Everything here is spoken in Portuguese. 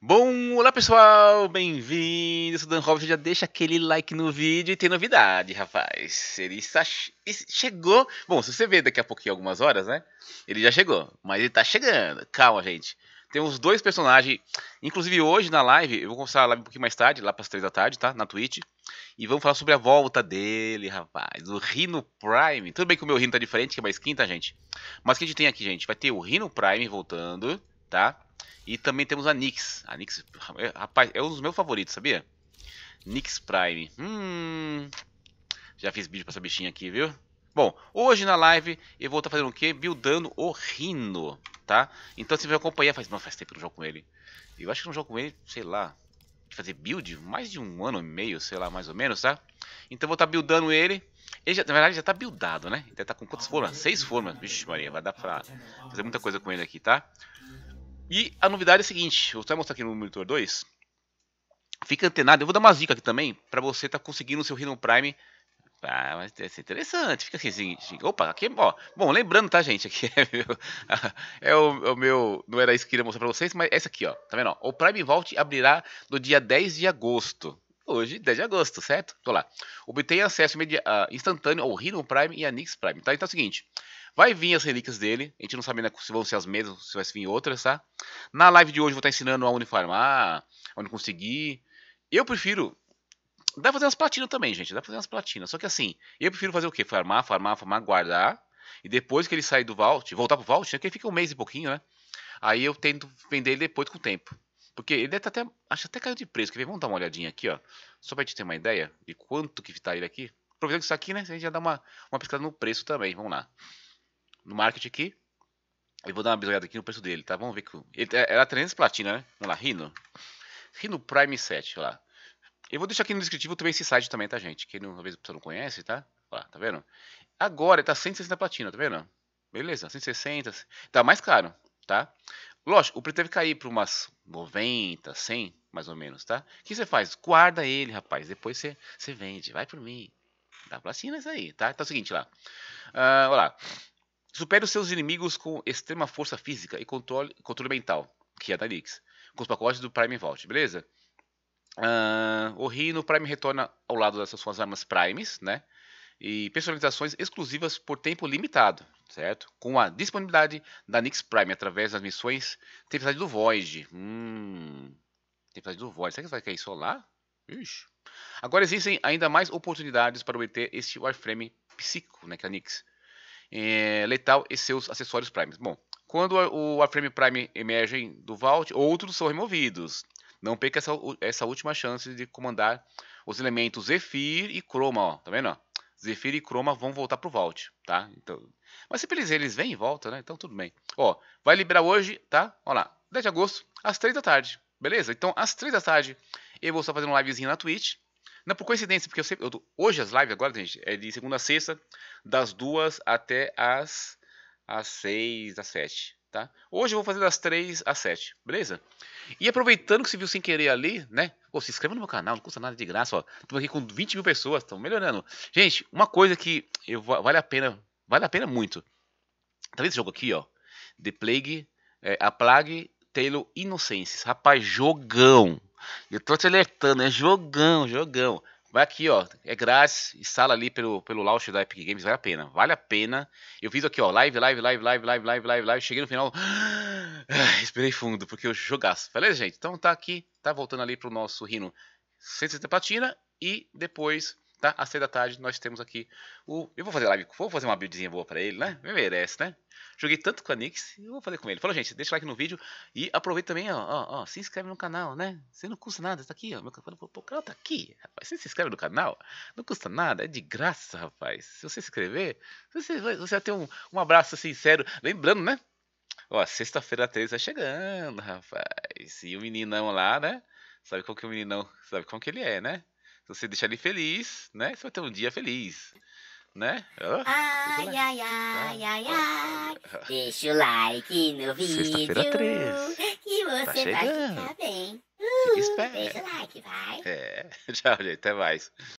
Bom, olá pessoal, bem-vindo, eu sou Dan Robson, já deixa aquele like no vídeo e tem novidade, rapaz. Ele está... chegou, bom, se você ver daqui a pouquinho algumas horas, né, ele já chegou, mas ele está chegando, calma gente. Temos dois personagens, inclusive hoje na live, eu vou começar a live um pouquinho mais tarde, lá para as três da tarde, tá, na Twitch. E vamos falar sobre a volta dele, rapaz, o Rino Prime. Tudo bem que o meu Rino tá diferente, que é mais quinta, gente. Mas o que a gente tem aqui, gente? Vai ter o Rino Prime voltando, tá? E também temos a Nix. A Nix, rapaz, é um dos meus favoritos, sabia? Nix Prime. Hum. Já fiz vídeo pra essa bichinha aqui, viu? Bom, hoje na live eu vou estar tá fazendo o quê? Buildando o Rino, tá? Então se você vai acompanhar, faz, não, faz tempo que eu não jogo com ele. Eu acho que não jogo com ele, sei lá, fazer build, mais de um ano e meio, sei lá, mais ou menos, tá? Então eu vou estar tá buildando ele. Ele já, na verdade já tá buildado, né? Ele tá com quantas formas? Seis formas. Vixe Maria, vai dar pra fazer muita coisa com ele aqui, tá? E a novidade é a seguinte, vou vou mostrar aqui no monitor 2. Fica antenado, eu vou dar uma dica aqui também, para você estar tá conseguindo o seu Rhino Prime ah, mas ser interessante, fica assim, assim, assim, opa, aqui, ó, bom, lembrando, tá, gente, aqui é, meu, é o, é o, meu, não era isso que eu queria mostrar pra vocês, mas essa aqui, ó, tá vendo, ó, o Prime Vault abrirá no dia 10 de agosto, hoje, 10 de agosto, certo? Tô lá, obtenha acesso uh, instantâneo ao Rhino Prime e a Nix Prime, tá, então é o seguinte, Vai vir as relíquias dele. A gente não sabe ainda se vão ser as mesmas, se vai vir outras, tá? Na live de hoje eu vou estar tá ensinando a uniformar, farmar, onde conseguir. Eu prefiro. Dá pra fazer umas platinas também, gente. Dá pra fazer umas platinas. Só que assim, eu prefiro fazer o quê? Farmar, farmar, farmar, guardar. E depois que ele sair do vault, voltar pro vault, né? Que ele fica um mês e pouquinho, né? Aí eu tento vender ele depois com o tempo. Porque ele deve tá até. Acho até caiu de preço. Quer ver? Vamos dar uma olhadinha aqui, ó. Só pra gente ter uma ideia de quanto que tá ele aqui. Aproveitando que isso aqui, né? A gente já dá uma, uma pesquisada no preço também. Vamos lá no market aqui. Eu vou dar uma bisolhada aqui no preço dele, tá? Vamos ver. Que... Ele, é, era 300 platina, né? Vamos lá, Rino. Rino Prime 7, lá. Eu vou deixar aqui no descritivo também esse site também, tá, gente? Quem não, talvez você não conhece, tá? Olha lá, tá vendo? Agora ele tá 160 platina, tá vendo? Beleza, 160. Tá mais caro, tá? Lógico, o preço deve cair para umas 90, 100, mais ou menos, tá? O que você faz? Guarda ele, rapaz. Depois você, você vende. Vai por mim. Dá platina isso aí, tá? Então é o seguinte lá. Uh, olha lá. Supere os seus inimigos com extrema força física e controle, controle mental, que é da Nix, com os pacotes do Prime Vault, beleza? Uh, o Rino Prime retorna ao lado dessas suas armas Primes, né? E personalizações exclusivas por tempo limitado, certo? Com a disponibilidade da Nix Prime através das missões Tempestade do Void. Hum. Tempestade do Void. Será que vai cair só lá? Ixi. Agora existem ainda mais oportunidades para obter este Warframe psíquico, né? Que é a Nix é, letal e seus acessórios Prime. Bom, quando o Warframe Prime emerge do Vault, outros são removidos. Não perca essa, essa última chance de comandar os elementos Zephyr e Chroma, ó, tá vendo? Ó? Zephyr e Chroma vão voltar pro Vault, tá? Então, mas sempre eles, eles vêm e voltam, né? Então tudo bem. Ó, vai liberar hoje, tá? Ó lá, 10 de agosto, às 3 da tarde, beleza? Então, às 3 da tarde, eu vou estar fazendo um livezinho na Twitch, não é por coincidência, porque eu sempre. Eu tô, hoje as lives agora, gente, é de segunda a sexta, das duas até as, as seis, às sete. Tá? Hoje eu vou fazer das 3 às 7, beleza? E aproveitando que você viu sem querer ali, né? Pô, se inscreva no meu canal, não custa nada de graça, ó. Estamos aqui com 20 mil pessoas, estamos melhorando. Gente, uma coisa que eu, vale a pena, vale a pena muito. Tá vendo esse jogo aqui, ó? The Plague, é, a Plague Tale Innocence. Rapaz, jogão, eu tô te alertando, é jogão, jogão. Vai aqui, ó. É grátis. Instala ali pelo, pelo launch da Epic Games. Vale a pena. Vale a pena. Eu fiz aqui, ó. Live, live, live, live, live, live, live, live. Cheguei no final. Ah, esperei fundo, porque eu jogasse. Beleza, gente? Então tá aqui. Tá voltando ali pro nosso Rino 170 platina. E depois tá? Às seis da tarde nós temos aqui o. Eu vou fazer live, vou fazer uma buildzinha boa pra ele, né? Me merece, né? Joguei tanto com a Nix, eu vou fazer com ele. Falou, gente, deixa o like no vídeo e aproveita também, ó, ó, ó, se inscreve no canal, né? Você não custa nada, tá aqui, ó. Meu canal tá aqui, rapaz. Você se inscreve no canal, não custa nada, é de graça, rapaz. Se você se inscrever, você vai, você vai ter um, um abraço sincero. Assim, Lembrando, né? Ó, sexta-feira 13 tá chegando, rapaz. E o meninão lá, né? Sabe qual que é o meninão, sabe como que ele é, né? Então, se você deixar ele feliz, né? Você vai ter um dia feliz. Né? Oh, ai, ai, ai, ai, tá. ai. Deixa o like no vídeo. Sexta-feira 3. Que você tá chegando. vai ficar bem. Uh, Deixa o like, vai. É. Tchau, gente. Até mais.